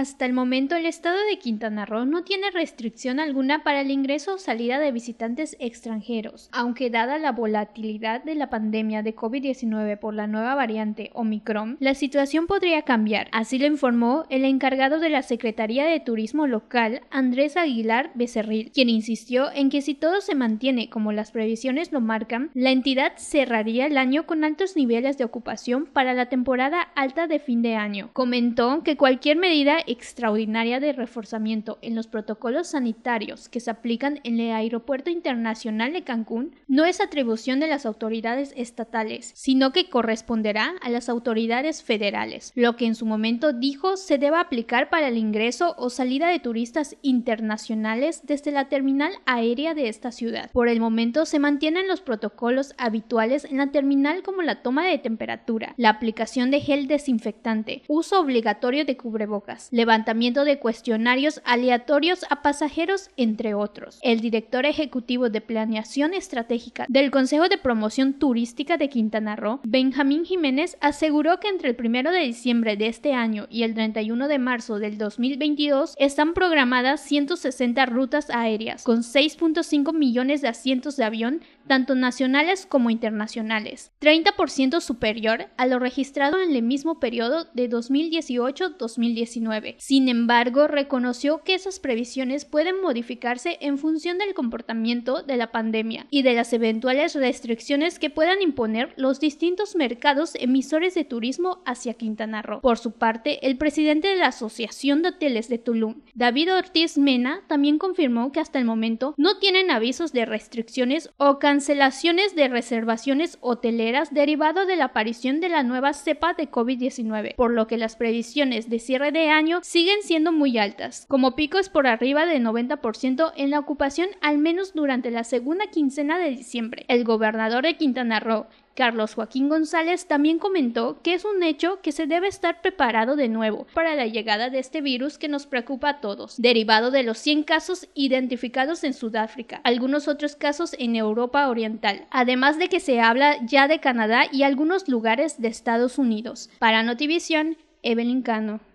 Hasta el momento, el estado de Quintana Roo no tiene restricción alguna para el ingreso o salida de visitantes extranjeros, aunque dada la volatilidad de la pandemia de COVID-19 por la nueva variante Omicron, la situación podría cambiar. Así lo informó el encargado de la Secretaría de Turismo local, Andrés Aguilar Becerril, quien insistió en que si todo se mantiene como las previsiones lo marcan, la entidad cerraría el año con altos niveles de ocupación para la temporada alta de fin de año. Comentó que cualquier medida extraordinaria de reforzamiento en los protocolos sanitarios que se aplican en el Aeropuerto Internacional de Cancún no es atribución de las autoridades estatales, sino que corresponderá a las autoridades federales. Lo que en su momento dijo se debe aplicar para el ingreso o salida de turistas internacionales desde la terminal aérea de esta ciudad. Por el momento se mantienen los protocolos habituales en la terminal como la toma de temperatura, la aplicación de gel desinfectante, uso obligatorio de cubrebocas, levantamiento de cuestionarios aleatorios a pasajeros, entre otros. El director ejecutivo de Planeación Estratégica del Consejo de Promoción Turística de Quintana Roo, Benjamín Jiménez, aseguró que entre el 1 de diciembre de este año y el 31 de marzo del 2022 están programadas 160 rutas aéreas con 6.5 millones de asientos de avión, tanto nacionales como internacionales, 30% superior a lo registrado en el mismo periodo de 2018-2019. Sin embargo, reconoció que esas previsiones pueden modificarse en función del comportamiento de la pandemia y de las eventuales restricciones que puedan imponer los distintos mercados emisores de turismo hacia Quintana Roo. Por su parte, el presidente de la Asociación de Hoteles de Tulum, David Ortiz Mena, también confirmó que hasta el momento no tienen avisos de restricciones o cancelaciones de reservaciones hoteleras derivado de la aparición de la nueva cepa de COVID-19, por lo que las previsiones de cierre de año siguen siendo muy altas, como picos por arriba del 90% en la ocupación al menos durante la segunda quincena de diciembre. El gobernador de Quintana Roo, Carlos Joaquín González también comentó que es un hecho que se debe estar preparado de nuevo para la llegada de este virus que nos preocupa a todos, derivado de los 100 casos identificados en Sudáfrica, algunos otros casos en Europa Oriental, además de que se habla ya de Canadá y algunos lugares de Estados Unidos. Para Notivisión, Evelyn Cano.